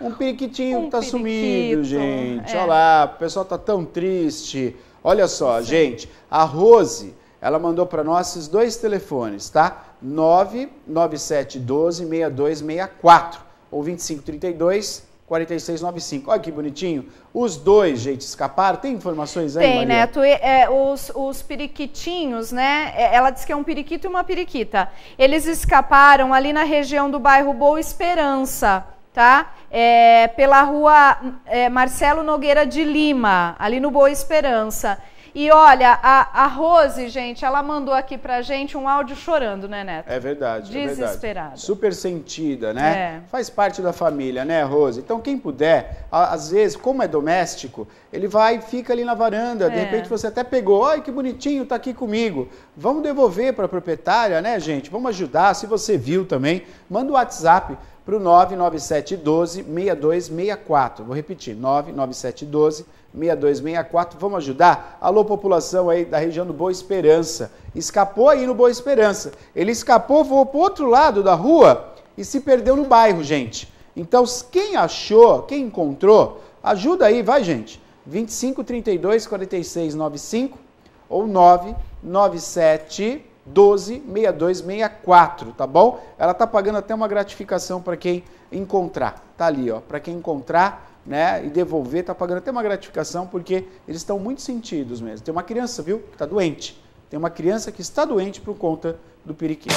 Um periquitinho um tá periquito. sumido, gente. É. Olha lá, o pessoal tá tão triste. Olha só, Sim. gente, a Rose, ela mandou para nós esses dois telefones, tá? 997126264 ou 2532 4695. Olha que bonitinho. Os dois, gente, escaparam. Tem informações aí, Tem, Maria? Neto. É, os, os periquitinhos, né? É, ela diz que é um periquito e uma periquita. Eles escaparam ali na região do bairro Boa Esperança tá? É, pela rua é, Marcelo Nogueira de Lima, ali no Boa Esperança. E olha, a, a Rose, gente, ela mandou aqui pra gente um áudio chorando, né, Neto? É verdade. É Desesperada. É Super sentida, né? É. Faz parte da família, né, Rose? Então, quem puder, às vezes, como é doméstico, ele vai e fica ali na varanda. De é. repente você até pegou, olha que bonitinho, tá aqui comigo. Vamos devolver para a proprietária, né, gente? Vamos ajudar. Se você viu também, manda o um WhatsApp para o 99712 6264. Vou repetir, 99712 6264. Vamos ajudar? Alô, população aí da região do Boa Esperança. Escapou aí no Boa Esperança. Ele escapou, voou para o outro lado da rua e se perdeu no bairro, gente. Então, quem achou, quem encontrou, ajuda aí, vai, gente. 25 32 ou 997 12 6264, tá bom? Ela tá pagando até uma gratificação para quem encontrar. Tá ali, ó, para quem encontrar, né, e devolver, tá pagando até uma gratificação porque eles estão muito sentidos mesmo. Tem uma criança, viu, que tá doente. Tem uma criança que está doente por conta do periquito.